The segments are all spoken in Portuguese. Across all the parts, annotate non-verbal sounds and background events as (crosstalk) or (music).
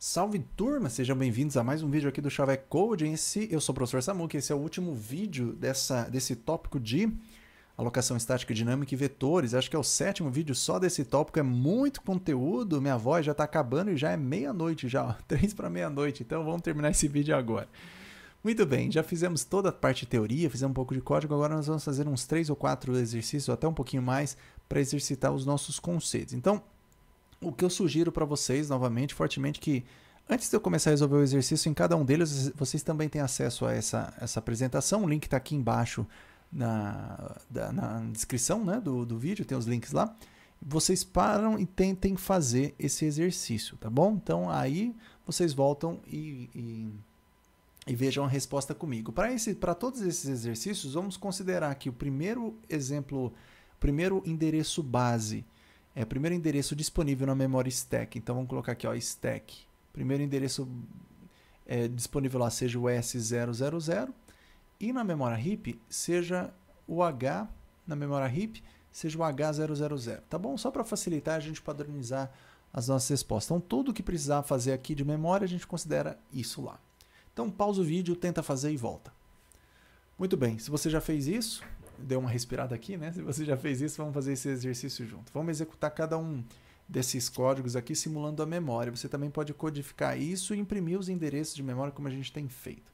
Salve turma, sejam bem-vindos a mais um vídeo aqui do Chave Code em si. Eu sou o professor Samuca e esse é o último vídeo dessa, desse tópico de alocação estática dinâmica e vetores. Acho que é o sétimo vídeo só desse tópico, é muito conteúdo. Minha voz já está acabando e já é meia-noite já, ó, (laughs) três para meia-noite, então vamos terminar esse vídeo agora. Muito bem, já fizemos toda a parte de teoria, fizemos um pouco de código, agora nós vamos fazer uns três ou quatro exercícios, ou até um pouquinho mais, para exercitar os nossos conceitos. Então, o que eu sugiro para vocês, novamente, fortemente, que antes de eu começar a resolver o exercício, em cada um deles, vocês também têm acesso a essa, essa apresentação. O link está aqui embaixo na, da, na descrição né, do, do vídeo, tem os links lá. Vocês param e tentem fazer esse exercício, tá bom? Então aí vocês voltam e, e, e vejam a resposta comigo. Para para todos esses exercícios, vamos considerar que o primeiro exemplo, primeiro endereço base é o primeiro endereço disponível na memória stack. Então vamos colocar aqui, ó, stack. Primeiro endereço é, disponível lá seja o S000 e na memória heap seja o H, na memória heap seja o H000, tá bom? Só para facilitar a gente padronizar as nossas respostas. Então tudo que precisar fazer aqui de memória a gente considera isso lá. Então pausa o vídeo, tenta fazer e volta. Muito bem, se você já fez isso, deu uma respirada aqui, né? Se você já fez isso, vamos fazer esse exercício junto. Vamos executar cada um desses códigos aqui simulando a memória. Você também pode codificar isso e imprimir os endereços de memória como a gente tem feito.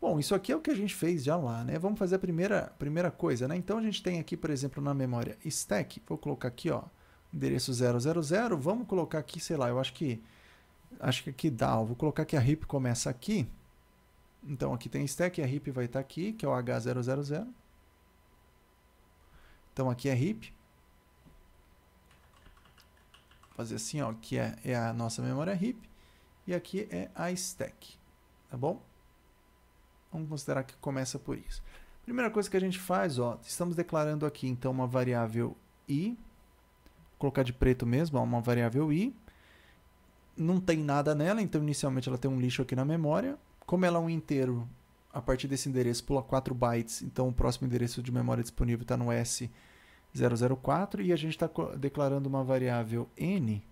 Bom, isso aqui é o que a gente fez já lá, né? Vamos fazer a primeira, primeira coisa, né? Então a gente tem aqui, por exemplo, na memória stack, vou colocar aqui, ó, endereço 000, vamos colocar aqui, sei lá, eu acho que acho que aqui dá, ó, vou colocar que a heap começa aqui. Então aqui tem stack, a heap vai estar tá aqui, que é o H000. Então aqui é heap. Fazer assim, ó, que é, é a nossa memória heap. E aqui é a stack, tá bom? Vamos considerar que começa por isso. Primeira coisa que a gente faz, ó, estamos declarando aqui então uma variável i, vou colocar de preto mesmo, ó, uma variável i. Não tem nada nela, então inicialmente ela tem um lixo aqui na memória. Como ela é um inteiro, a partir desse endereço pula 4 bytes, então o próximo endereço de memória disponível está no S004 e a gente está declarando uma variável n.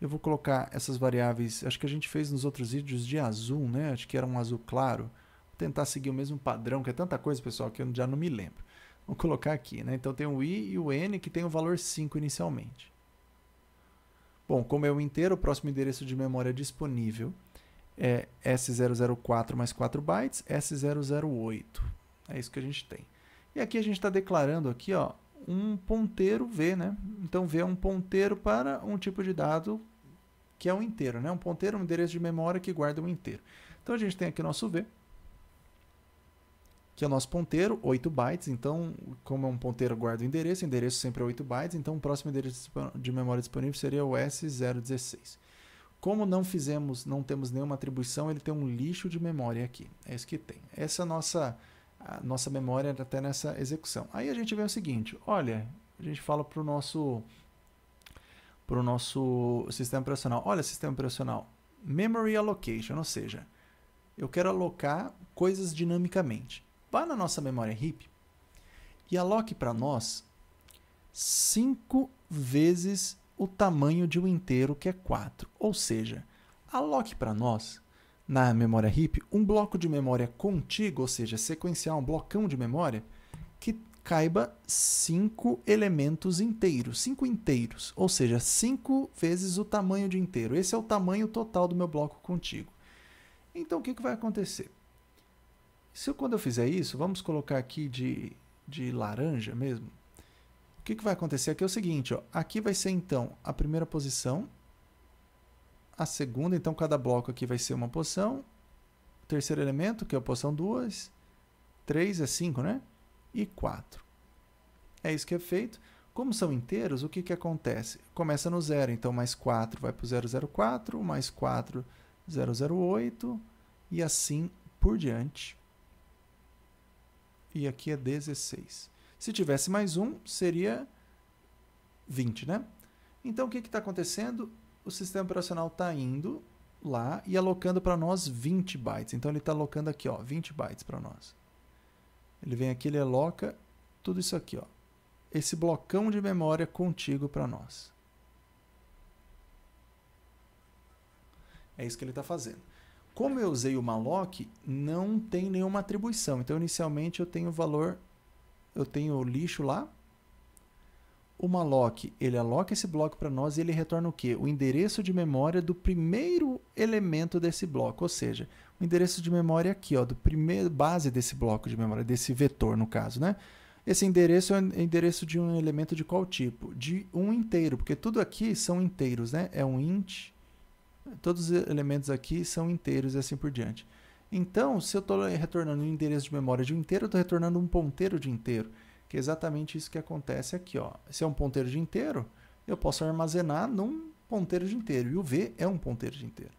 Eu vou colocar essas variáveis, acho que a gente fez nos outros vídeos de azul, né? Acho que era um azul claro. Vou tentar seguir o mesmo padrão, que é tanta coisa, pessoal, que eu já não me lembro. Vou colocar aqui, né? Então tem o i e o n que tem o valor 5 inicialmente. Bom, como é o inteiro, o próximo endereço de memória disponível é S004 mais 4 bytes, S008. É isso que a gente tem. E aqui a gente está declarando aqui, ó, um ponteiro V, né? Então V é um ponteiro para um tipo de dado que é um inteiro, né? Um ponteiro é um endereço de memória que guarda um inteiro. Então a gente tem aqui o nosso V, que é o nosso ponteiro, 8 bytes. Então, como é um ponteiro, guarda o endereço, o endereço sempre é 8 bytes. Então, o próximo endereço de memória disponível seria o S016. Como não fizemos, não temos nenhuma atribuição, ele tem um lixo de memória aqui. É isso que tem. Essa nossa nossa memória até nessa execução. Aí a gente vê o seguinte, olha, a gente fala para o nosso pro nosso sistema operacional. Olha, sistema operacional, memory allocation, ou seja, eu quero alocar coisas dinamicamente. Vá na nossa memória heap e aloque para nós cinco vezes o tamanho de um inteiro, que é 4. Ou seja, aloque para nós, na memória RIP, um bloco de memória contigo, ou seja, sequencial, um blocão de memória, que caiba 5 elementos inteiros, 5 inteiros, ou seja, 5 vezes o tamanho de inteiro. Esse é o tamanho total do meu bloco contigo. Então, o que, que vai acontecer? Se eu, quando eu fizer isso, vamos colocar aqui de, de laranja mesmo, o que, que vai acontecer aqui é o seguinte, ó, aqui vai ser então a primeira posição, a segunda, então cada bloco aqui vai ser uma posição, o terceiro elemento, que é a posição 2, 3 é 5, né? E 4. É isso que é feito. Como são inteiros, o que, que acontece? Começa no zero, então mais 4 vai para o 004, mais 4, 008, e assim por diante. E aqui é 16. Se tivesse mais um, seria 20, né? Então, o que está acontecendo? O sistema operacional está indo lá e alocando para nós 20 bytes. Então, ele está alocando aqui, ó, 20 bytes para nós. Ele vem aqui, ele aloca tudo isso aqui, ó. Esse blocão de memória contigo para nós. É isso que ele está fazendo. Como eu usei o malloc, não tem nenhuma atribuição. Então, inicialmente, eu tenho o valor eu tenho lixo lá. O malloc, ele aloca esse bloco para nós e ele retorna o quê? O endereço de memória do primeiro elemento desse bloco, ou seja, o endereço de memória é aqui, ó, do primeiro base desse bloco de memória, desse vetor no caso, né? Esse endereço é o endereço de um elemento de qual tipo? De um inteiro, porque tudo aqui são inteiros, né? É um int, todos os elementos aqui são inteiros e assim por diante. Então, se eu estou retornando um endereço de memória de um inteiro, eu estou retornando um ponteiro de inteiro, que é exatamente isso que acontece aqui. Ó. Se é um ponteiro de inteiro, eu posso armazenar num ponteiro de inteiro, e o V é um ponteiro de inteiro.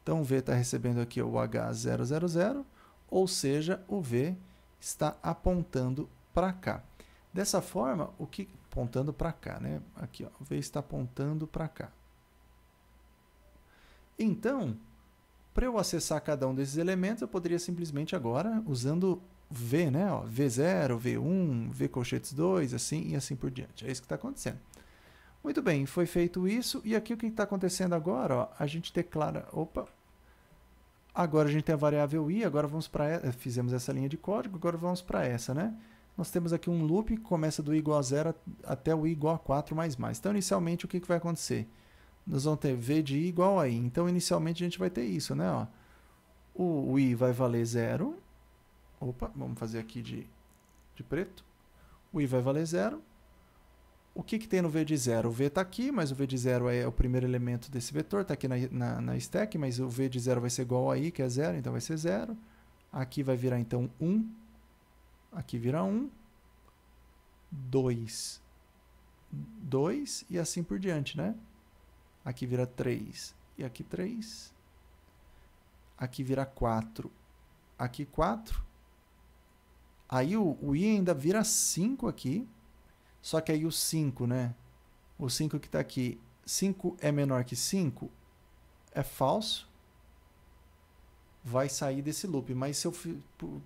Então, o V está recebendo aqui o H000, ou seja, o V está apontando para cá. Dessa forma, o que apontando para cá, né? Aqui, ó, o V está apontando para cá. Então, para eu acessar cada um desses elementos, eu poderia simplesmente agora, usando V, né? Ó, V0, V1, V colchetes 2, assim e assim por diante. É isso que está acontecendo. Muito bem, foi feito isso. E aqui o que está acontecendo agora? Ó, a gente declara... Opa! Agora a gente tem a variável i, agora vamos para... Eh, fizemos essa linha de código, agora vamos para essa, né? Nós temos aqui um loop que começa do i igual a 0 até o i igual a 4 mais mais. Então, inicialmente, o que, que vai acontecer? nós vamos ter V de I igual a I. Então, inicialmente, a gente vai ter isso, né? Ó, o, o, I vai valer zero. Opa, vamos fazer aqui de, de preto. O I vai valer zero. O que, que tem no V de zero? O V está aqui, mas o V de zero é o primeiro elemento desse vetor, está aqui na, na, na, stack, mas o V de zero vai ser igual a I, que é zero, então vai ser zero. Aqui vai virar, então, 1. Um. Aqui vira 1. Um. 2. 2 e assim por diante, né? Aqui vira 3. E aqui 3. Aqui vira 4. Aqui 4. Aí o, o i ainda vira 5 aqui. Só que aí o 5, né? O 5 que está aqui. 5 é menor que 5? É falso. Vai sair desse loop. Mas se eu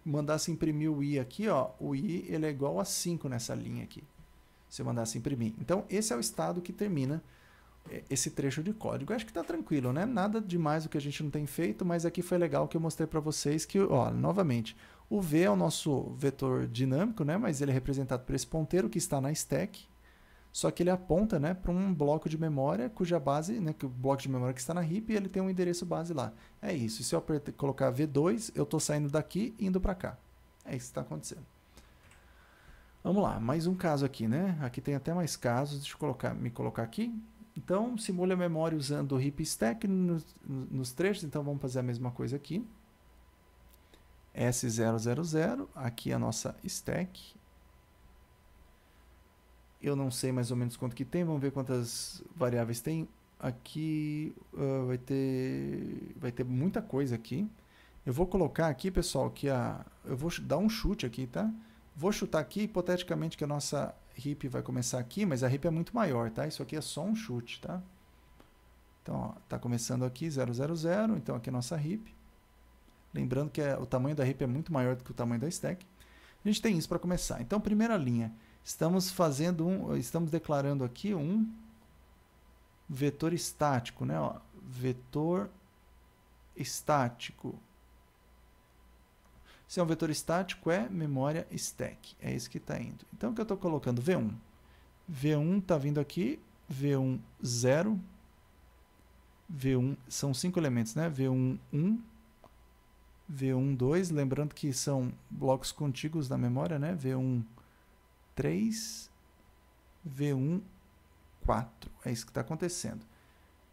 mandasse imprimir o i aqui, ó, o i ele é igual a 5 nessa linha aqui. Se eu mandasse imprimir. Então, esse é o estado que termina é, esse trecho de código. Eu acho que está tranquilo, né? Nada demais do que a gente não tem feito, mas aqui foi legal que eu mostrei para vocês que, ó, novamente, o V é o nosso vetor dinâmico, né? Mas ele é representado por esse ponteiro que está na stack. Só que ele aponta, né, para um bloco de memória cuja base, né, que o bloco de memória que está na heap, ele tem um endereço base lá. É isso. E se eu apertar, colocar V2, eu estou saindo daqui e indo para cá. É isso que está acontecendo. Vamos lá, mais um caso aqui, né? Aqui tem até mais casos. Deixa eu colocar, me colocar aqui. Então, simule a memória usando o heap stack nos, nos trechos. Então, vamos fazer a mesma coisa aqui. S000, aqui a nossa stack. Eu não sei mais ou menos quanto que tem, vamos ver quantas variáveis tem. Aqui uh, vai, ter, vai ter muita coisa aqui. Eu vou colocar aqui, pessoal, que a, eu vou dar um chute aqui, tá? Vou chutar aqui, hipoteticamente, que a nossa RIP vai começar aqui, mas a RIP é muito maior, tá? Isso aqui é só um chute, tá? Então, ó, tá começando aqui 000, então aqui é a nossa RIP. Lembrando que é, o tamanho da RIP é muito maior do que o tamanho da stack. A gente tem isso para começar. Então, primeira linha, estamos fazendo um, estamos declarando aqui um vetor estático, né? Ó, vetor estático se é um vetor estático, é memória stack. É isso que está indo. Então, o que eu estou colocando? V1. V1 está vindo aqui. V1, 0. V1, são cinco elementos, né? V1, 1. Um. V1, 2. Lembrando que são blocos contíguos da memória, né? V1, 3. V1, 4. É isso que está acontecendo.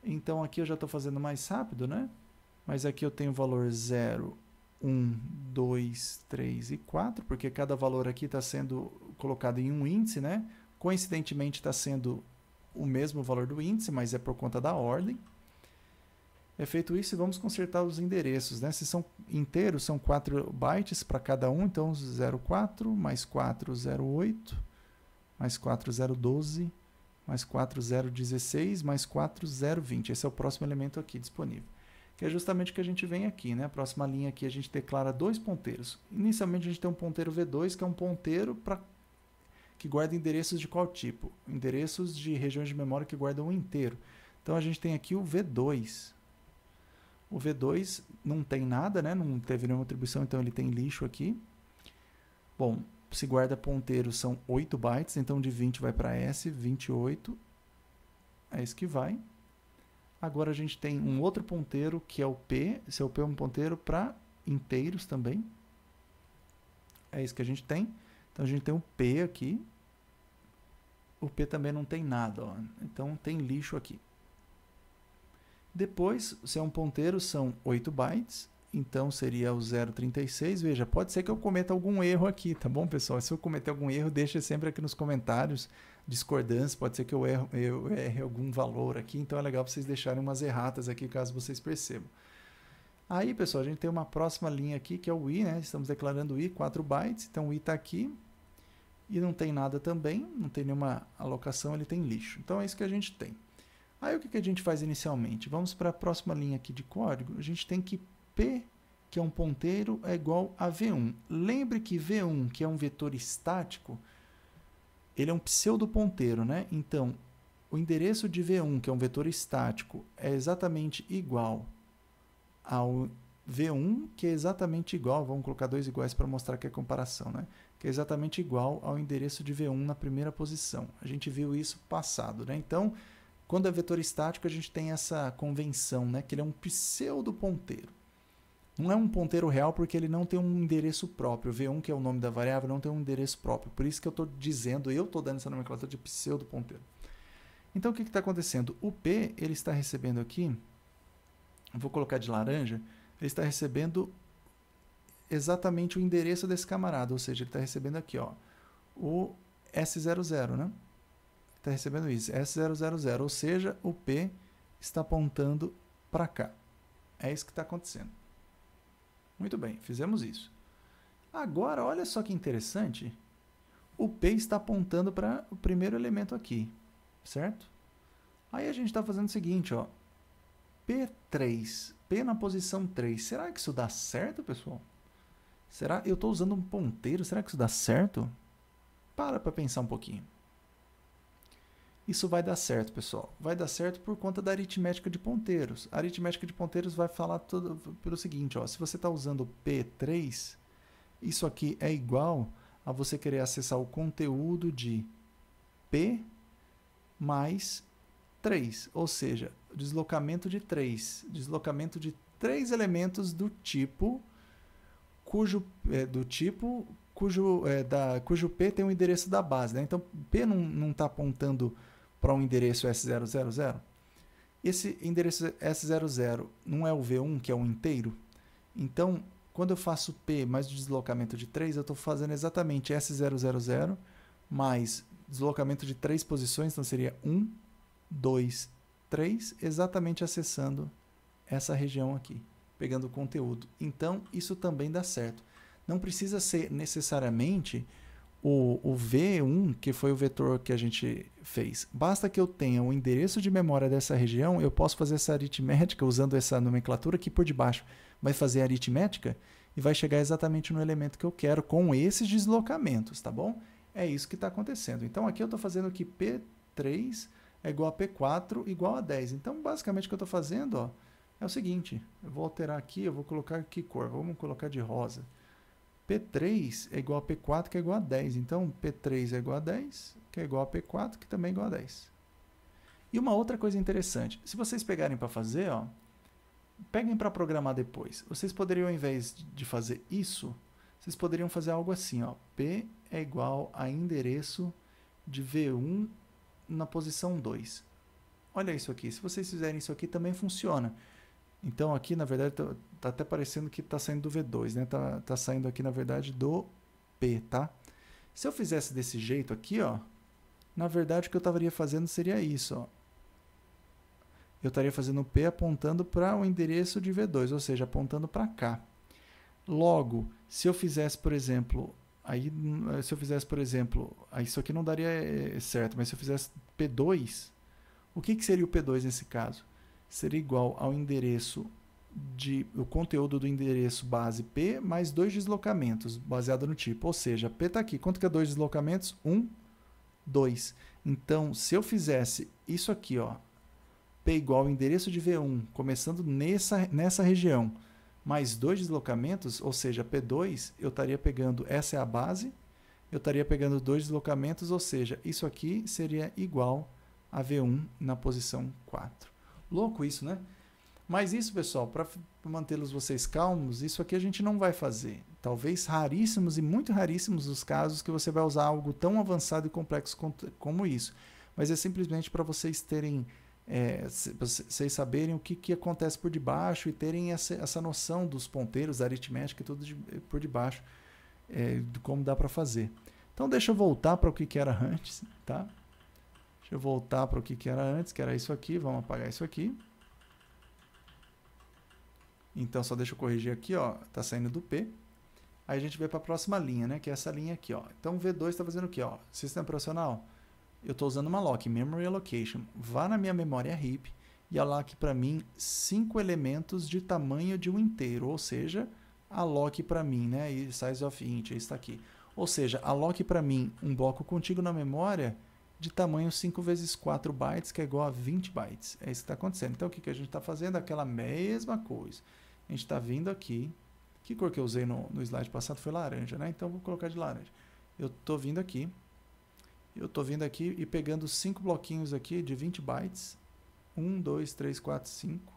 Então, aqui eu já estou fazendo mais rápido, né? Mas aqui eu tenho o valor 0, 1, 2, 3 e 4, porque cada valor aqui está sendo colocado em um índice, né? Coincidentemente está sendo o mesmo valor do índice, mas é por conta da ordem. É feito isso e vamos consertar os endereços, né? Se são inteiros, são 4 bytes para cada um, então 04 mais 4008 mais 4012 mais 4016 mais 4020. Esse é o próximo elemento aqui disponível que é justamente o que a gente vem aqui. Né? A próxima linha aqui a gente declara dois ponteiros. Inicialmente a gente tem um ponteiro V2, que é um ponteiro para que guarda endereços de qual tipo? Endereços de regiões de memória que guardam um inteiro. Então a gente tem aqui o V2. O V2 não tem nada, né? não teve nenhuma atribuição, então ele tem lixo aqui. Bom, se guarda ponteiro são 8 bytes, então de 20 vai para S, 28 é isso que vai. Agora a gente tem um outro ponteiro que é o P. Esse é o P é um ponteiro para inteiros também. É isso que a gente tem. Então a gente tem o P aqui. O P também não tem nada. Ó. Então tem lixo aqui. Depois, se é um ponteiro, são 8 bytes. Então seria o 0,36. Veja, pode ser que eu cometa algum erro aqui, tá bom, pessoal? Se eu cometer algum erro, deixa sempre aqui nos comentários discordância, pode ser que eu erre, eu erre algum valor aqui, então é legal vocês deixarem umas erratas aqui caso vocês percebam. Aí, pessoal, a gente tem uma próxima linha aqui que é o i, né? Estamos declarando o i, 4 bytes, então o i está aqui e não tem nada também, não tem nenhuma alocação, ele tem lixo. Então é isso que a gente tem. Aí o que, que a gente faz inicialmente? Vamos para a próxima linha aqui de código, a gente tem que p que é um ponteiro, é igual a V1. Lembre que V1, que é um vetor estático, ele é um pseudo-ponteiro, né? Então, o endereço de V1, que é um vetor estático, é exatamente igual ao V1, que é exatamente igual, vamos colocar dois iguais para mostrar que é comparação, né? Que é exatamente igual ao endereço de V1 na primeira posição. A gente viu isso passado, né? Então, quando é vetor estático, a gente tem essa convenção, né? Que ele é um pseudo-ponteiro. Não é um ponteiro real porque ele não tem um endereço próprio. V1, que é o nome da variável, não tem um endereço próprio. Por isso que eu estou dizendo, eu estou dando essa nomenclatura de pseudo ponteiro. Então, o que está acontecendo? O P ele está recebendo aqui, vou colocar de laranja, ele está recebendo exatamente o endereço desse camarada, ou seja, ele está recebendo aqui, ó, o S00, né? Está recebendo isso, S000, ou seja, o P está apontando para cá. É isso que está acontecendo. Muito bem, fizemos isso. Agora, olha só que interessante. O P está apontando para o primeiro elemento aqui, certo? Aí a gente está fazendo o seguinte, ó. P3, P na posição 3. Será que isso dá certo, pessoal? Será? Eu estou usando um ponteiro, será que isso dá certo? Para para pensar um pouquinho. Isso vai dar certo, pessoal. Vai dar certo por conta da aritmética de ponteiros. A aritmética de ponteiros vai falar tudo pelo seguinte, ó, se você está usando P3, isso aqui é igual a você querer acessar o conteúdo de P mais 3, ou seja, deslocamento de 3, deslocamento de três elementos do tipo cujo é, do tipo cujo é, da cujo p tem o endereço da base, né? Então p não não está apontando para um endereço S000? Esse endereço S00 não é o V1, que é um inteiro? Então, quando eu faço P mais o deslocamento de 3, eu estou fazendo exatamente S000 mais deslocamento de três posições, então seria 1, 2, 3, exatamente acessando essa região aqui, pegando o conteúdo. Então, isso também dá certo. Não precisa ser necessariamente o, o V1, que foi o vetor que a gente fez, basta que eu tenha o um endereço de memória dessa região, eu posso fazer essa aritmética usando essa nomenclatura aqui por debaixo vai fazer aritmética e vai chegar exatamente no elemento que eu quero com esses deslocamentos, tá bom? É isso que está acontecendo. Então aqui eu estou fazendo que P3 é igual a P4 igual a 10. Então basicamente o que eu estou fazendo ó, é o seguinte, eu vou alterar aqui, eu vou colocar que cor? Vamos colocar de rosa. P3 é igual a P4, que é igual a 10. Então, P3 é igual a 10, que é igual a P4, que também é igual a 10. E uma outra coisa interessante, se vocês pegarem para fazer, ó, peguem para programar depois. Vocês poderiam, ao invés de fazer isso, vocês poderiam fazer algo assim, ó, P é igual a endereço de V1 na posição 2. Olha isso aqui, se vocês fizerem isso aqui também funciona. Então aqui, na verdade, tá, tá até parecendo que está saindo do V2, né? Tá, tá saindo aqui, na verdade, do P, tá? Se eu fizesse desse jeito aqui, ó, na verdade o que eu estaria fazendo seria isso, ó. Eu estaria fazendo o P apontando para o endereço de V2, ou seja, apontando para cá. Logo, se eu fizesse, por exemplo, aí hum, se eu fizesse, por exemplo, isso aqui não daria eh, certo, mas se eu fizesse P2, o que, que seria o P2 nesse caso? seria igual ao endereço de o conteúdo do endereço base P mais dois deslocamentos, baseado no tipo. Ou seja, P está aqui. Quanto que é dois deslocamentos? um, dois. Então, se eu fizesse isso aqui, ó, P igual ao endereço de V1, começando nessa, nessa região, mais dois deslocamentos, ou seja, P2, eu estaria pegando, essa é a base, eu estaria pegando dois deslocamentos, ou seja, isso aqui seria igual a V1 na posição 4. Louco isso, né? Mas isso, pessoal, para mantê-los vocês calmos, isso aqui a gente não vai fazer. Talvez raríssimos e muito raríssimos os casos que você vai usar algo tão avançado e complexo como isso. Mas é simplesmente para vocês terem, é, vocês saberem o que, que acontece por debaixo e terem essa, essa noção dos ponteiros, da aritmética e tudo de, eh, por debaixo, é, eh, de como dá para fazer. Então deixa eu voltar para o que, que era antes, tá? Deixa eu voltar para o que, era antes, que era isso aqui. Vamos apagar isso aqui. Então, só deixa eu corrigir aqui, ó. Está saindo do P. Aí a gente vai para a próxima linha, né? Que é essa linha aqui, ó. Então, o V2 está fazendo o quê, ó? Sistema operacional. Eu estou usando uma lock, Memory Allocation. Vá na minha memória RIP e aloque para mim cinco elementos de tamanho de um inteiro. Ou seja, aloque para mim, né? E size of int, está é aqui. Ou seja, aloque para mim um bloco contigo na memória de tamanho 5 vezes 4 bytes, que é igual a 20 bytes. É isso que está acontecendo. Então, o que, que a gente está fazendo? Aquela mesma coisa. A gente está vindo aqui. Que cor que eu usei no, no slide passado foi laranja, né? Então, vou colocar de laranja. Eu estou vindo aqui. Eu estou vindo aqui e pegando 5 bloquinhos aqui de 20 bytes. 1, 2, 3, 4, 5.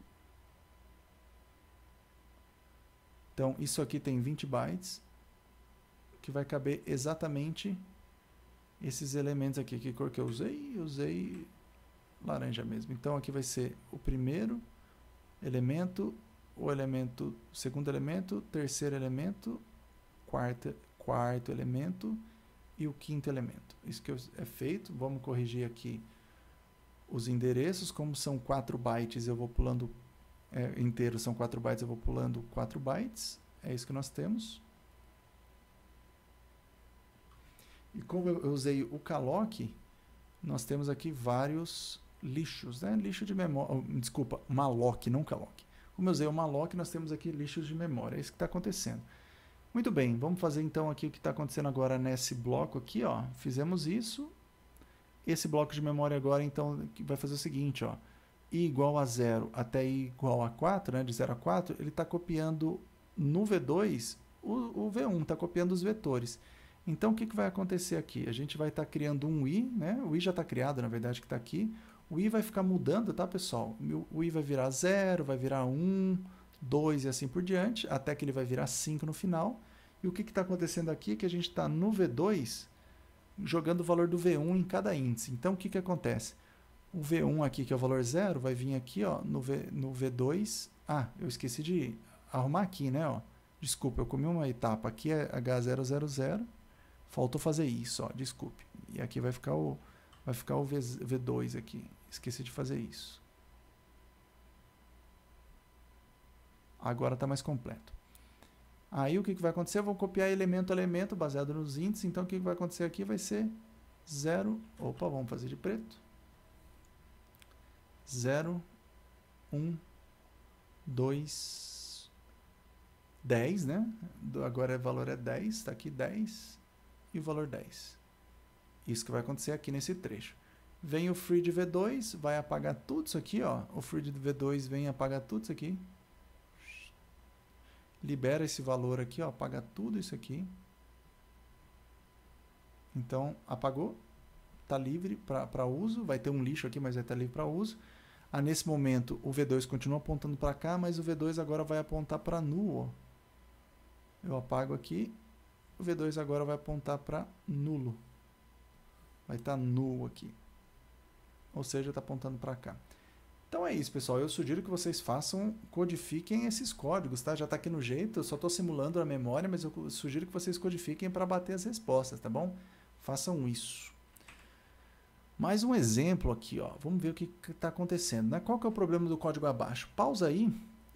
Então, isso aqui tem 20 bytes, que vai caber exatamente esses elementos aqui. Que cor que eu usei? Eu usei laranja mesmo. Então aqui vai ser o primeiro elemento, o elemento, o segundo elemento, terceiro elemento, quarta quarto elemento e o quinto elemento. Isso que é feito. Vamos corrigir aqui os endereços. Como são 4 bytes, eu vou pulando é, inteiro, são 4 bytes, eu vou pulando 4 bytes. É isso que nós temos. E como eu usei o calloc, nós temos aqui vários lixos, né? Lixo de memória, oh, desculpa, malloc, não calloc. Como eu usei o malloc, nós temos aqui lixos de memória. É isso que está acontecendo. Muito bem, vamos fazer então aqui o que está acontecendo agora nesse bloco aqui, ó. Fizemos isso. Esse bloco de memória agora, então, vai fazer o seguinte, ó. i igual a 0 até i igual a 4, né? De 0 a 4, ele está copiando no V2 o, o V1, está copiando os vetores. Então, o que, que vai acontecer aqui? A gente vai estar tá criando um i, né? O i já está criado, na verdade, que está aqui. O i vai ficar mudando, tá, pessoal? O i vai virar 0, vai virar 1, um, 2 e assim por diante, até que ele vai virar 5 no final. E o que está acontecendo aqui é que a gente está no V2 jogando o valor do V1 em cada índice. Então, o que, que acontece? O V1 aqui, que é o valor 0, vai vir aqui ó, no, v, no V2. Ah, eu esqueci de arrumar aqui, né? Ó. Desculpa, eu comi uma etapa. Aqui é H000 Faltou fazer isso, ó, desculpe. E aqui vai ficar o vai ficar o V2 aqui. Esqueci de fazer isso. Agora está mais completo. Aí o que, que vai acontecer? Eu vou copiar elemento a elemento baseado nos índices. Então o que, que vai acontecer aqui vai ser 0. Opa, vamos fazer de preto. 0, 1, 2, 10, né? Agora o é valor é 10, está aqui 10 e o valor 10. Isso que vai acontecer aqui nesse trecho. Vem o free de V2, vai apagar tudo isso aqui, ó. O free de V2 vem apagar tudo isso aqui. Libera esse valor aqui, ó, apaga tudo isso aqui. Então, apagou, está livre para uso, vai ter um lixo aqui, mas vai estar tá livre para uso. Ah, nesse momento, o V2 continua apontando para cá, mas o V2 agora vai apontar para nu. Ó. Eu apago aqui, o V2 agora vai apontar para nulo. Vai estar tá nulo aqui. Ou seja, está apontando para cá. Então é isso, pessoal. Eu sugiro que vocês façam, codifiquem esses códigos, tá? Já está aqui no jeito, eu só estou simulando a memória, mas eu sugiro que vocês codifiquem para bater as respostas, tá bom? Façam isso. Mais um exemplo aqui, ó. Vamos ver o que está acontecendo, né? Qual que é o problema do código abaixo? Pausa aí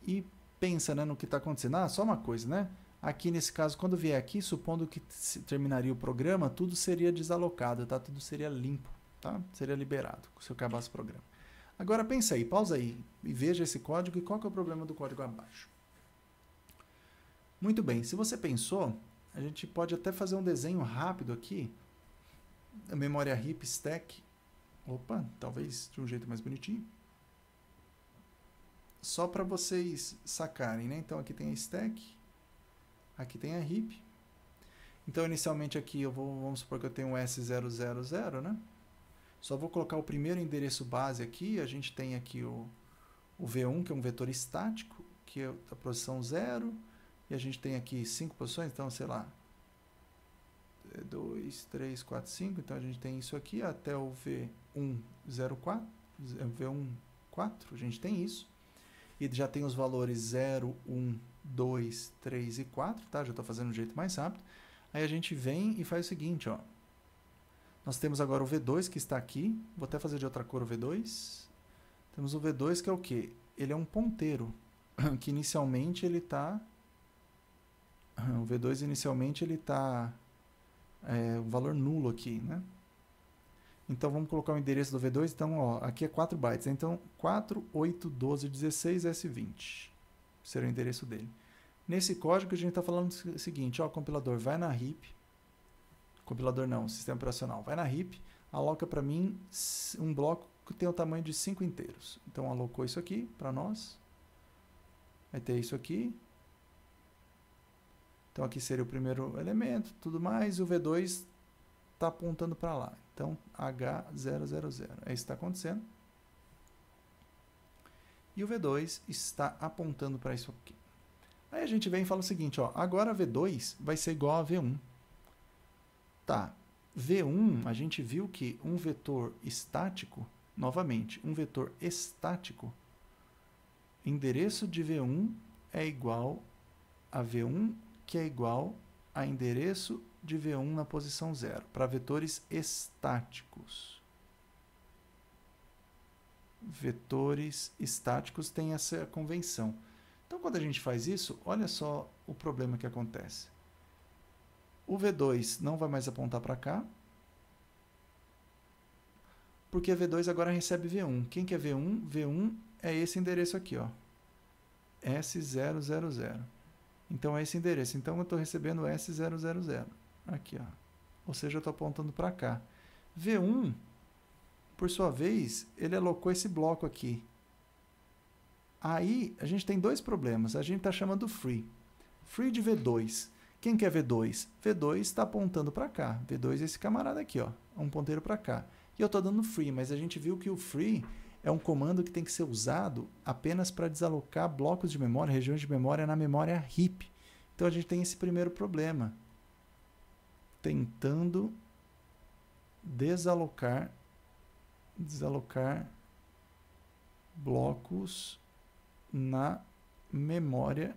e pensa né, no que está acontecendo. Ah, só uma coisa, né? Aqui nesse caso, quando vier aqui, supondo que terminaria o programa, tudo seria desalocado, tá? Tudo seria limpo, tá? Seria liberado se eu acabasse o programa. Agora pensa aí, pausa aí e veja esse código e qual que é o problema do código abaixo. Muito bem, se você pensou, a gente pode até fazer um desenho rápido aqui. A memória RIP stack. Opa, talvez de um jeito mais bonitinho. Só para vocês sacarem, né? Então aqui tem a stack. Aqui tem a RIP. Então, inicialmente aqui, eu vou, vamos supor que eu tenho um S000, né? Só vou colocar o primeiro endereço base aqui. A gente tem aqui o, o V1, que é um vetor estático, que é a posição 0. E a gente tem aqui cinco posições, então, sei lá, 2, 3, 4, 5. Então, a gente tem isso aqui até o V1, 04, V1, 4. A gente tem isso e já tem os valores 0, 1, 2, 3 e 4, tá? Já estou fazendo de um jeito mais rápido. Aí a gente vem e faz o seguinte, ó. Nós temos agora o V2 que está aqui. Vou até fazer de outra cor o V2. Temos o V2 que é o quê? Ele é um ponteiro, (clears throat) que inicialmente ele está... (clears throat) O V2 inicialmente ele está... É, o valor nulo aqui, né? Então vamos colocar o endereço do V2. Então, ó, aqui é 4 bytes. Então, 4, 8, 12, 16, S20 será o endereço dele. Nesse código, a gente está falando o seguinte: ó, compilador, vai na RIP. Compilador não, sistema operacional. Vai na RIP, aloca para mim um bloco que tem o tamanho de 5 inteiros. Então, alocou isso aqui para nós. Vai ter isso aqui. Então, aqui seria o primeiro elemento, tudo mais. E o V2 está apontando para lá. Então, H000. É isso que está acontecendo. E o V2 está apontando para isso aqui. Aí a gente vem e fala o seguinte, ó, agora V2 vai ser igual a V1. Tá, V1, a gente viu que um vetor estático, novamente, um vetor estático, endereço de V1 é igual a V1, que é igual a endereço de V1 na posição zero para vetores estáticos. Vetores estáticos têm essa convenção. Então, quando a gente faz isso, olha só o problema que acontece. O V2 não vai mais apontar para cá, porque V2 agora recebe V1. Quem que é V1? V1 é esse endereço aqui, ó. S000. Então, é esse endereço. Então, eu estou recebendo S000. Aqui, ó. Ou seja, eu estou apontando para cá. V1, por sua vez, ele alocou esse bloco aqui. Aí, a gente tem dois problemas. A gente está chamando free. Free de V2. Quem quer V2? V2 está apontando para cá. V2 é esse camarada aqui, ó. É um ponteiro para cá. E eu estou dando free, mas a gente viu que o free é um comando que tem que ser usado apenas para desalocar blocos de memória, regiões de memória na memória heap. Então a gente tem esse primeiro problema tentando desalocar desalocar blocos na memória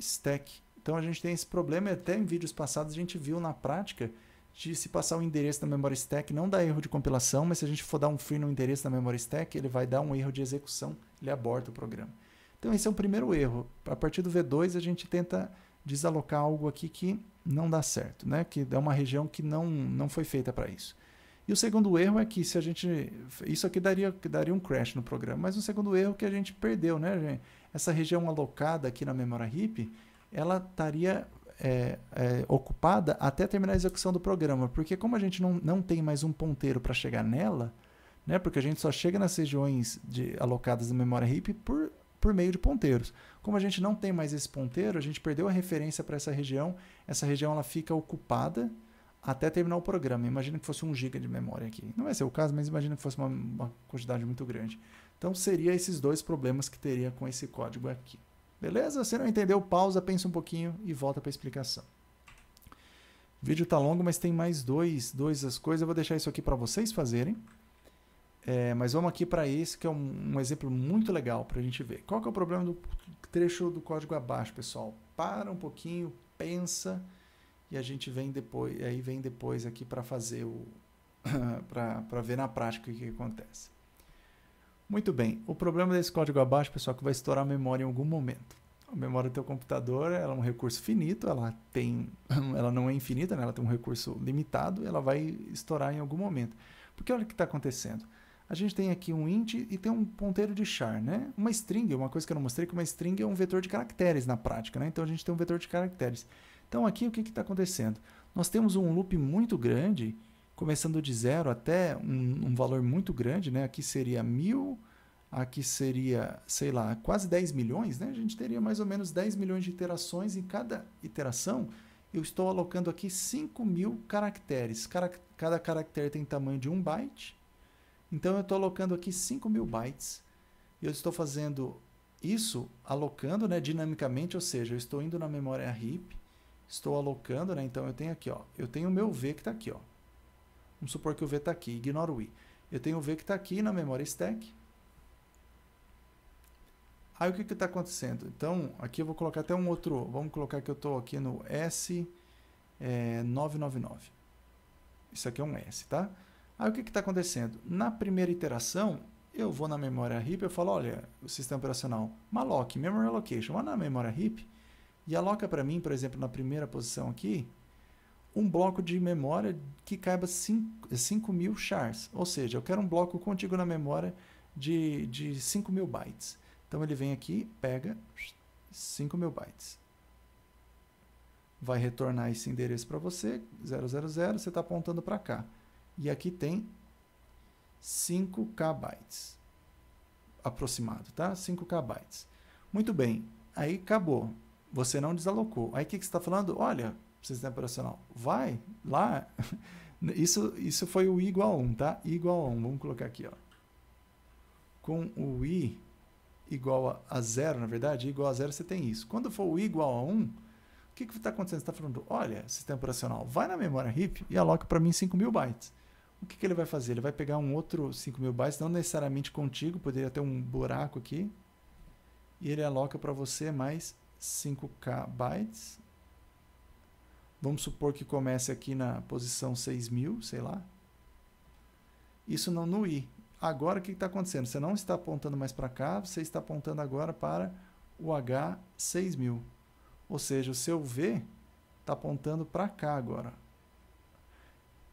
stack. Então a gente tem esse problema, até em vídeos passados a gente viu na prática de se passar o endereço da memória stack não dá erro de compilação, mas se a gente for dar um free no endereço da memória stack, ele vai dar um erro de execução, ele aborta o programa. Então esse é o primeiro erro. A partir do V2 a gente tenta desalocar algo aqui que não dá certo, né? Que é uma região que não, não foi feita para isso. E o segundo erro é que se a gente. Isso aqui daria, daria um crash no programa, mas o segundo erro é que a gente perdeu, né, gente? Essa região alocada aqui na memória RIP, ela estaria é, é, ocupada até terminar a execução do programa, porque como a gente não, não tem mais um ponteiro para chegar nela, né? Porque a gente só chega nas regiões de, alocadas na memória RIP por, por meio de ponteiros. Como a gente não tem mais esse ponteiro, a gente perdeu a referência para essa região. Essa região ela fica ocupada até terminar o programa. Imagina que fosse um giga de memória aqui. Não vai ser o caso, mas imagina que fosse uma, uma quantidade muito grande. Então seria esses dois problemas que teria com esse código aqui. Beleza? Se não entendeu, pausa, pensa um pouquinho e volta para a explicação. O vídeo está longo, mas tem mais dois, dois as coisas. Eu vou deixar isso aqui para vocês fazerem. É, mas vamos aqui para esse, que é um, um exemplo muito legal para a gente ver. Qual que é o problema do trecho do código abaixo, pessoal? Para um pouquinho, pensa e a gente vem depois, aí vem depois aqui para fazer o (laughs) para ver na prática o que, que acontece. Muito bem. O problema desse código abaixo, pessoal, é que vai estourar a memória em algum momento. A memória do teu computador ela é um recurso finito, ela tem, (laughs) ela não é infinita, né? ela tem um recurso limitado, ela vai estourar em algum momento. Porque olha o que está acontecendo a gente tem aqui um int e tem um ponteiro de char, né? Uma string, uma coisa que eu não mostrei, que uma string é um vetor de caracteres na prática, né? Então a gente tem um vetor de caracteres. Então aqui o que está acontecendo? Nós temos um loop muito grande, começando de zero até um, um valor muito grande, né? Aqui seria mil, aqui seria, sei lá, quase 10 milhões, né? A gente teria mais ou menos 10 milhões de iterações em cada iteração. Eu estou alocando aqui 5 mil caracteres. Cada caractere tem tamanho de 1 byte então eu estou alocando aqui 5 mil bytes. Eu estou fazendo isso alocando né, dinamicamente, ou seja, eu estou indo na memória RIP, estou alocando, né, então eu tenho aqui, ó, eu tenho o meu V que está aqui. Ó. Vamos supor que o V está aqui, ignora o I. Eu tenho o V que está aqui na memória stack. Aí o que está acontecendo? Então, aqui eu vou colocar até um outro, vamos colocar que eu estou aqui no S999. É, eh, Isso aqui é um S, Tá? Aí o que está acontecendo? Na primeira iteração, eu vou na memória heap, eu falo, olha, o sistema operacional, malloc, memory allocation, olha na memória heap, e aloca para mim, por exemplo, na primeira posição aqui, um bloco de memória que caiba 5 mil chars. Ou seja, eu quero um bloco contigo na memória de, de 5 mil bytes. Então ele vem aqui, pega 5 mil bytes. Vai retornar esse endereço para você, 000, você está apontando para cá. E aqui tem 5 k bytes. aproximado, tá? 5 k bytes. Muito bem, aí acabou. Você não desalocou. Aí o que, que você está falando? Olha, sistema operacional, vai lá. (laughs) Isso, isso foi o I igual a 1, tá? I igual a 1. Vamos colocar aqui, ó. Com o I igual a, 0, na verdade, I igual a 0, você tem isso. Quando for o I igual a 1, o que está acontecendo? Você está falando, olha, sistema operacional, vai na memória RIP e aloca para mim 5 mil bytes o que, que ele vai fazer? Ele vai pegar um outro 5 mil bytes, não necessariamente contigo, poderia ter um buraco aqui, e ele aloca para você mais 5k bytes. Vamos supor que comece aqui na posição 6000, sei lá. Isso não no i. Agora o que está acontecendo? Você não está apontando mais para cá, você está apontando agora para o H6000. Ou seja, o seu V está apontando para cá agora.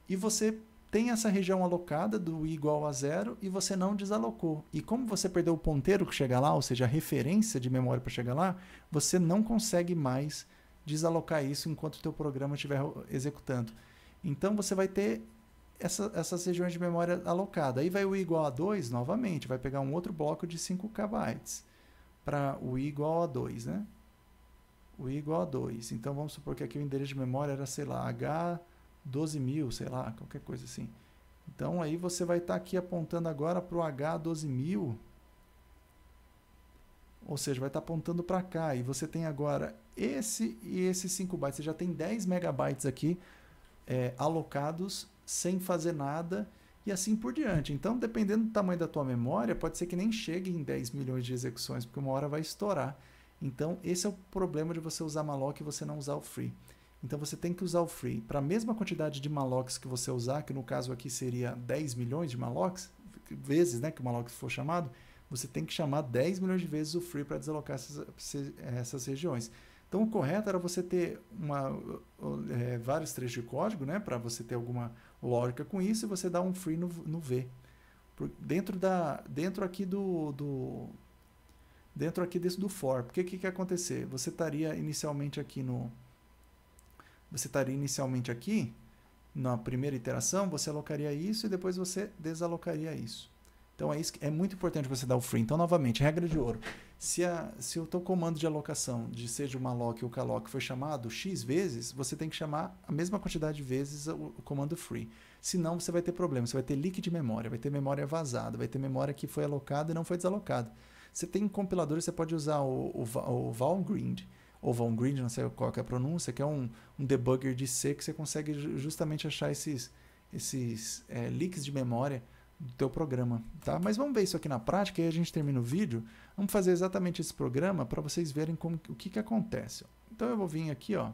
E você tem essa região alocada do i igual a zero e você não desalocou. E como você perdeu o ponteiro que chega lá, ou seja, a referência de memória para chegar lá, você não consegue mais desalocar isso enquanto o teu programa estiver executando. Então você vai ter essa, essas regiões de memória alocada. Aí vai o i igual a 2 novamente, vai pegar um outro bloco de 5 KB para o i igual a 2, né? O i igual a 2. Então vamos supor que aqui o endereço de memória era, sei lá, h 12 mil, sei lá, qualquer coisa assim. Então aí você vai estar tá aqui apontando agora para o H12000, ou seja, vai estar tá apontando para cá. E você tem agora esse e esse 5 bytes. Você já tem 10 megabytes aqui é, alocados sem fazer nada e assim por diante. Então, dependendo do tamanho da tua memória, pode ser que nem chegue em 10 milhões de execuções, porque uma hora vai estourar. Então, esse é o problema de você usar malloc e você não usar o free. Então você tem que usar o free para a mesma quantidade de malox que você usar, que no caso aqui seria 10 milhões de malox, vezes né, que o malox for chamado, você tem que chamar 10 milhões de vezes o free para deslocar essas, essas regiões. Então o correto era você ter uma, é, vários trechos de código, né, para você ter alguma lógica com isso, e você dá um free no, no V. Por, dentro, da, dentro aqui do, do dentro aqui desse do for, porque o que, que ia acontecer? Você estaria inicialmente aqui no, você estaria inicialmente aqui, na primeira iteração, você alocaria isso e depois você desalocaria isso. Então é, isso que, é muito importante você dar o free. Então, novamente, regra de ouro. Se, a, se o teu comando de alocação, de seja o malloc ou o calloc, foi chamado x vezes, você tem que chamar a mesma quantidade de vezes o, o comando free. Senão você vai ter problema, você vai ter leak de memória, vai ter memória vazada, vai ter memória que foi alocada e não foi desalocada. Você tem um compilador, você pode usar o, o, o Valgrind, ou Von Green, não sei qual é a pronúncia, que é um, um debugger de C que você consegue justamente achar esses, esses é, leaks de memória do teu programa, tá? Mas vamos ver isso aqui na prática e a gente termina o vídeo. Vamos fazer exatamente esse programa para vocês verem como, o que, que acontece. Então eu vou vir aqui, ó.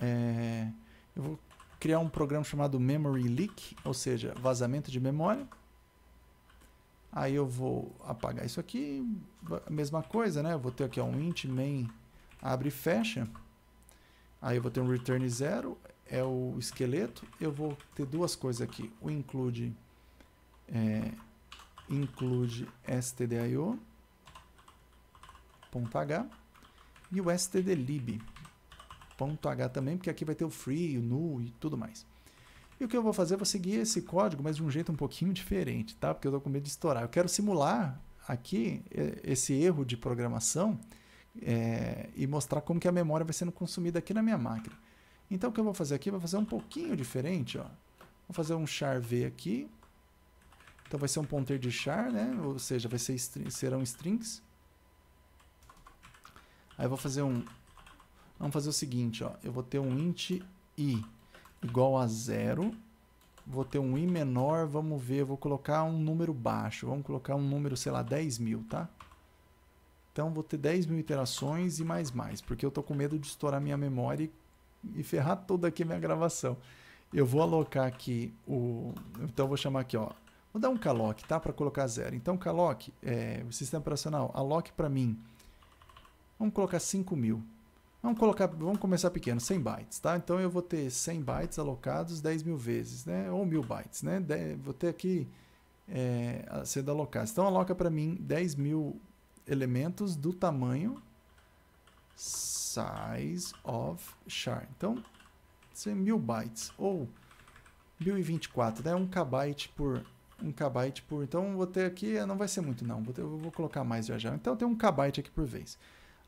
É, eu vou criar um programa chamado Memory Leak, ou seja, vazamento de memória. Aí eu vou apagar isso aqui, a mesma coisa, né? Eu vou ter aqui um int main abre e fecha. Aí eu vou ter um return zero, é o esqueleto. Eu vou ter duas coisas aqui, o include é, include stdio.h e o stdlib.h também, porque aqui vai ter o free, o null e tudo mais. E o que eu vou fazer? Eu vou seguir esse código, mas de um jeito um pouquinho diferente, tá? Porque eu estou com medo de estourar. Eu quero simular aqui é, esse erro de programação é, e mostrar como que a memória vai sendo consumida aqui na minha máquina. Então o que eu vou fazer aqui, vou fazer um pouquinho diferente, ó. Vou fazer um char v aqui. Então vai ser um ponter de char, né? Ou seja, vai ser string, serão strings. Aí eu vou fazer um Vamos fazer o seguinte, ó. Eu vou ter um int i igual a zero. Vou ter um i menor, vamos ver, vou colocar um número baixo. Vamos colocar um número, sei lá, 10 mil, tá? Então vou ter 10 mil iterações e mais mais, porque eu estou com medo de estourar minha memória e, ferrar toda aqui a minha gravação. Eu vou alocar aqui o... Então vou chamar aqui, ó. Vou dar um caloc, tá? Para colocar zero. Então caloc, é, o sistema operacional, aloque para mim. Vamos colocar 5 mil. Vamos colocar, vamos começar pequeno, 100 bytes, tá? Então eu vou ter 100 bytes alocados 10 mil vezes, né? Ou mil bytes, né? De, vou ter aqui é, sendo alocados. Então aloca para mim 10 mil elementos do tamanho size of char. Então, ser mil bytes ou 1024, né? 1 kbyte por um kbyte por. Então vou ter aqui, eh, não vai ser muito não. Vou ter, vou colocar mais já já. Então tem 1 kbyte aqui por vez.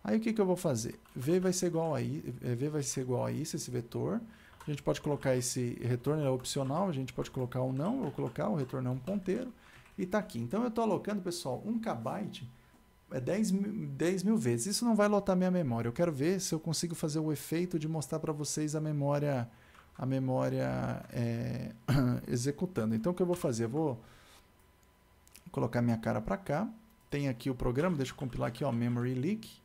Aí o que, que eu vou fazer? V vai ser igual a, I, eh, v vai ser igual a isso, esse vetor. A gente pode colocar esse retorno, é opcional, a gente pode colocar ou não, ou vou colocar, o retorno é um ponteiro, e está aqui. Então eu estou alocando, pessoal, 1 KB é 10 mil, 10 mil vezes. Isso não vai lotar minha memória. Eu quero ver se eu consigo fazer o efeito de mostrar para vocês a memória a memória é, (clears throat) executando. Então o que eu vou fazer? Eu vou colocar minha cara para cá. Tem aqui o programa, deixa eu compilar aqui, ó, memory leak.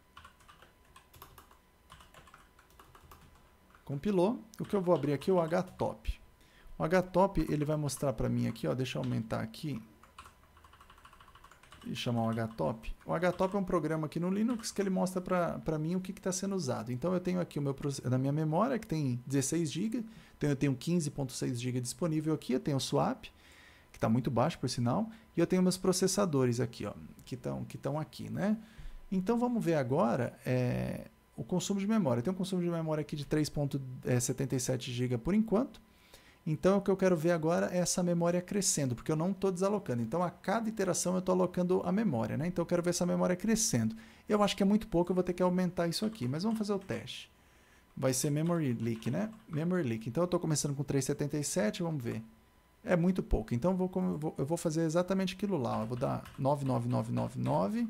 Compilou. O que eu vou abrir aqui é o htop. O htop ele vai mostrar para mim aqui, ó, deixa eu aumentar aqui e chamar o htop. O htop é um programa aqui no Linux que ele mostra para mim o que está sendo usado. Então eu tenho aqui o meu na minha memória que tem 16 GB, então eu tenho 15.6 GB disponível aqui, eu tenho o swap que está muito baixo por sinal, e eu tenho meus processadores aqui, ó, que estão que estão aqui, né? Então vamos ver agora é, o consumo de memória. Tem um consumo de memória aqui de 3.77 eh, GB por enquanto. Então, o que eu quero ver agora é essa memória crescendo, porque eu não estou desalocando. Então, a cada iteração eu estou alocando a memória, né? Então, eu quero ver essa memória crescendo. Eu acho que é muito pouco, eu vou ter que aumentar isso aqui, mas vamos fazer o teste. Vai ser memory leak, né? Memory leak. Então, eu estou começando com 377, vamos ver. É muito pouco. Então, eu vou, eu vou fazer exatamente aquilo lá. Eu vou dar 99999.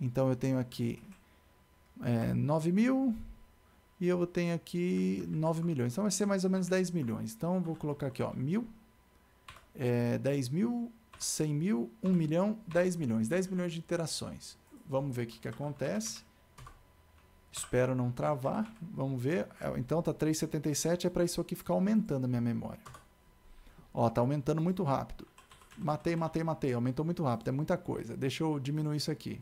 Então, eu tenho aqui é, 9 mil e eu tenho aqui 9 milhões. Então vai ser mais ou menos 10 milhões. Então vou colocar aqui, ó, mil, é, 10 mil, 100 mil, 1 milhão, 10 milhões. 10 milhões de interações. Vamos ver o que, que acontece. Espero não travar. Vamos ver. É, então tá 3,77. É para isso aqui ficar aumentando a minha memória. Ó, tá aumentando muito rápido. Matei, matei, matei. Aumentou muito rápido. É muita coisa. Deixa eu diminuir isso aqui.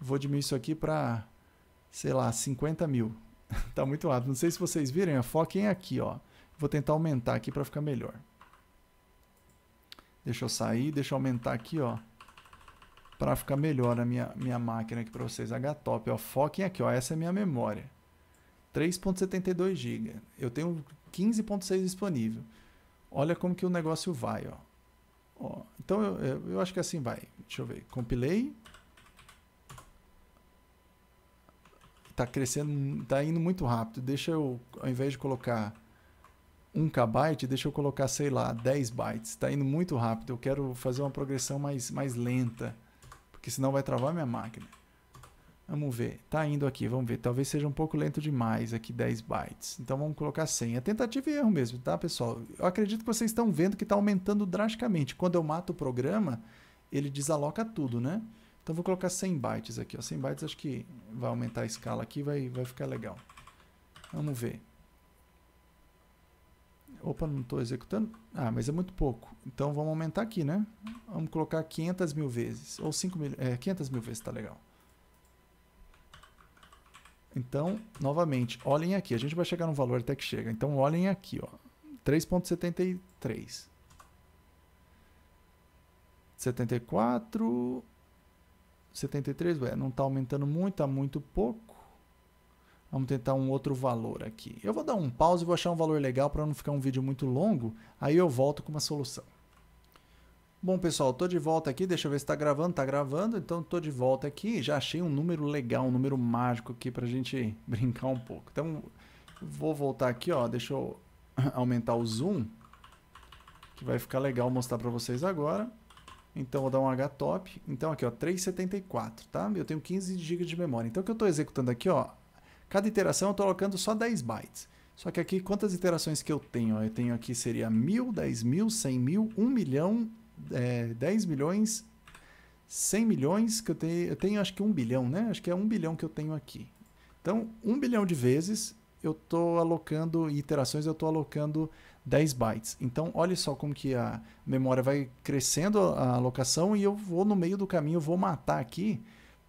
Vou diminuir isso aqui para sei lá, 50 mil. (laughs) tá muito rápido. Não sei se vocês viram a foquem é aqui, ó. Vou tentar aumentar aqui para ficar melhor. Deixa eu sair, deixa eu aumentar aqui, ó. Para ficar melhor a minha, minha máquina aqui para vocês. HTOP, ó. Foquem aqui, ó. Essa é a minha memória. 3.72 GB. Eu tenho 15.6 disponível. Olha como que o negócio vai, ó. ó então, eu, eu, eu acho que assim vai. Deixa eu ver. Compilei. está crescendo, está indo muito rápido. Deixa eu, ao invés de colocar 1 KB, deixa eu colocar, sei lá, 10 bytes. Está indo muito rápido. Eu quero fazer uma progressão mais, mais lenta, porque senão vai travar minha máquina. Vamos ver. Está indo aqui, vamos ver. Talvez seja um pouco lento demais aqui, 10 bytes. Então vamos colocar 100. É tentativa e erro mesmo, tá, pessoal? Eu acredito que vocês estão vendo que está aumentando drasticamente. Quando eu mato o programa, ele desaloca tudo, né? Então vou colocar 100 bytes aqui. Ó. 100 bytes acho que vai aumentar a escala aqui, vai, vai ficar legal. Vamos ver. Opa, não estou executando. Ah, mas é muito pouco. Então vamos aumentar aqui, né? Vamos colocar 500 mil vezes. Ou 5 mil... É, 500 mil vezes, tá legal. Então, novamente, olhem aqui. A gente vai chegar no valor até que chega. Então olhem aqui, ó. 3.73. 74... 73, ué, não está aumentando muito, está muito pouco. Vamos tentar um outro valor aqui. Eu vou dar um pause e vou achar um valor legal para não ficar um vídeo muito longo. Aí eu volto com uma solução. Bom, pessoal, estou de volta aqui. Deixa eu ver se está gravando. Está gravando, então estou de volta aqui. Já achei um número legal, um número mágico aqui para a gente (laughs) brincar um pouco. Então, vou voltar aqui. ó. Deixa eu (clears throat) aumentar o zoom, que vai ficar legal mostrar para vocês agora. Então, vou dar um H-top. Então, aqui, ó, 374, tá? Eu tenho 15 GB de memória. Então, o que eu estou executando aqui, ó, cada iteração eu estou alocando só 10 bytes. Só que aqui, quantas iterações que eu tenho? Eu tenho aqui, seria mil, 10.000, mil, 1 mil, milhão, 10 é, milhões, 100 milhões, que eu tenho, eu tenho acho que um bilhão, né? Acho que é um bilhão que eu tenho aqui. Então, um bilhão de vezes eu estou alocando, iterações eu estou alocando 10 bytes. Então, olha só como que a memória vai crescendo a alocação e eu vou no meio do caminho, vou matar aqui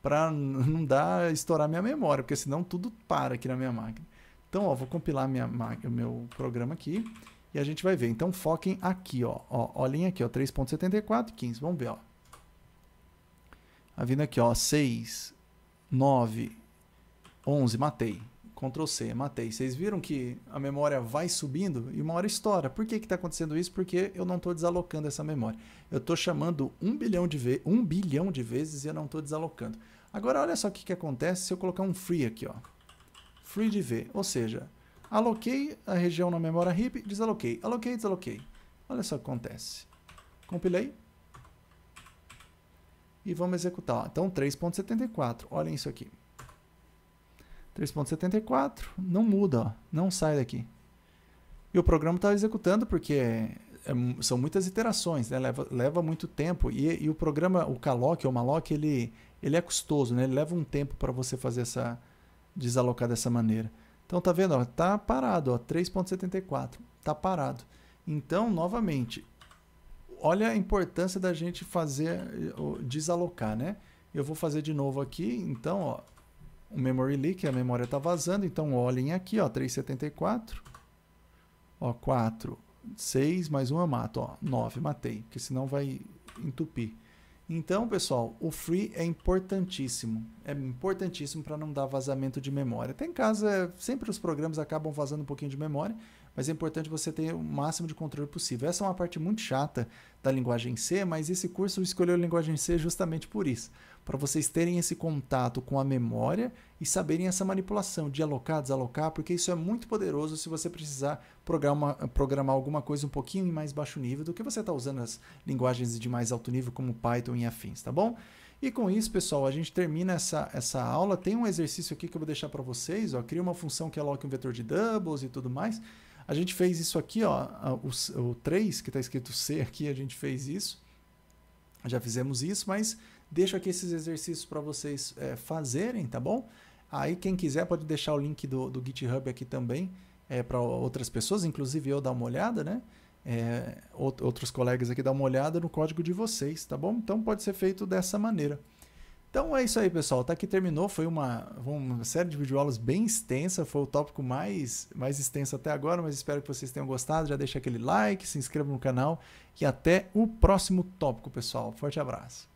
para (laughs) não dar estourar minha memória, porque senão tudo para aqui na minha máquina. Então, ó, vou compilar minha o meu programa aqui e a gente vai ver. Então, foquem aqui, ó, ó olhem aqui, ó, 3.74, 15, vamos ver, ó. Tá vindo aqui, ó, 6, 9, 11, matei. Ctrl C, matei. Vocês viram que a memória vai subindo e uma hora estoura. Por que está acontecendo isso? Porque eu não estou desalocando essa memória. Eu estou chamando um bilhão, de um bilhão de vezes e eu não estou desalocando. Agora olha só o que, que acontece se eu colocar um free aqui. Ó. Free de V, ou seja, aloquei a região na memória RIP, desaloquei. Aloquei, desaloquei. Olha só o que acontece. Compilei. E vamos executar. Então 3.74, olhem isso aqui. 3.74, não muda, ó, não sai daqui. E o programa está executando porque é, é, são muitas iterações, né? leva, leva muito tempo. E, e o programa, o Calloc, o Malloc, ele, ele é custoso, né? ele leva um tempo para você fazer essa desalocar dessa maneira. Então tá vendo, ó, tá parado, 3.74, tá parado. Então, novamente, olha a importância da gente fazer eh, desalocar, né? Eu vou fazer de novo aqui, então, ó, o memory leak, a memória está vazando, então olhem aqui, ó, 374, ó, 4, 6, mais uma mato, ó, 9, matei, porque senão vai entupir. Então, pessoal, o free é importantíssimo, é importantíssimo para não dar vazamento de memória. Até em casa, é, sempre os programas acabam vazando um pouquinho de memória, mas é importante você ter o máximo de controle possível. Essa é uma parte muito chata da linguagem C, mas esse curso escolheu a linguagem C justamente por isso para vocês terem esse contato com a memória e saberem essa manipulação de alocar, desalocar, porque isso é muito poderoso se você precisar programa, programar alguma coisa um pouquinho em mais baixo nível do que você está usando as linguagens de mais alto nível, como Python e afins, tá bom? E com isso, pessoal, a gente termina essa, essa aula. Tem um exercício aqui que eu vou deixar para vocês. Ó. Cria uma função que aloque um vetor de doubles e tudo mais. A gente fez isso aqui, ó, o, o 3, que está escrito C aqui, a gente fez isso. Já fizemos isso, mas Deixo aqui esses exercícios para vocês é, fazerem, tá bom? Aí quem quiser pode deixar o link do, do GitHub aqui também é, para outras pessoas, inclusive eu dar uma olhada, né? É, outros colegas aqui dar uma olhada no código de vocês, tá bom? Então pode ser feito dessa maneira. Então é isso aí, pessoal. Tá aqui terminou. Foi uma, uma série de videoaulas bem extensa. Foi o tópico mais, mais extenso até agora, mas espero que vocês tenham gostado. Já deixa aquele like, se inscreva no canal e até o próximo tópico, pessoal. Forte abraço.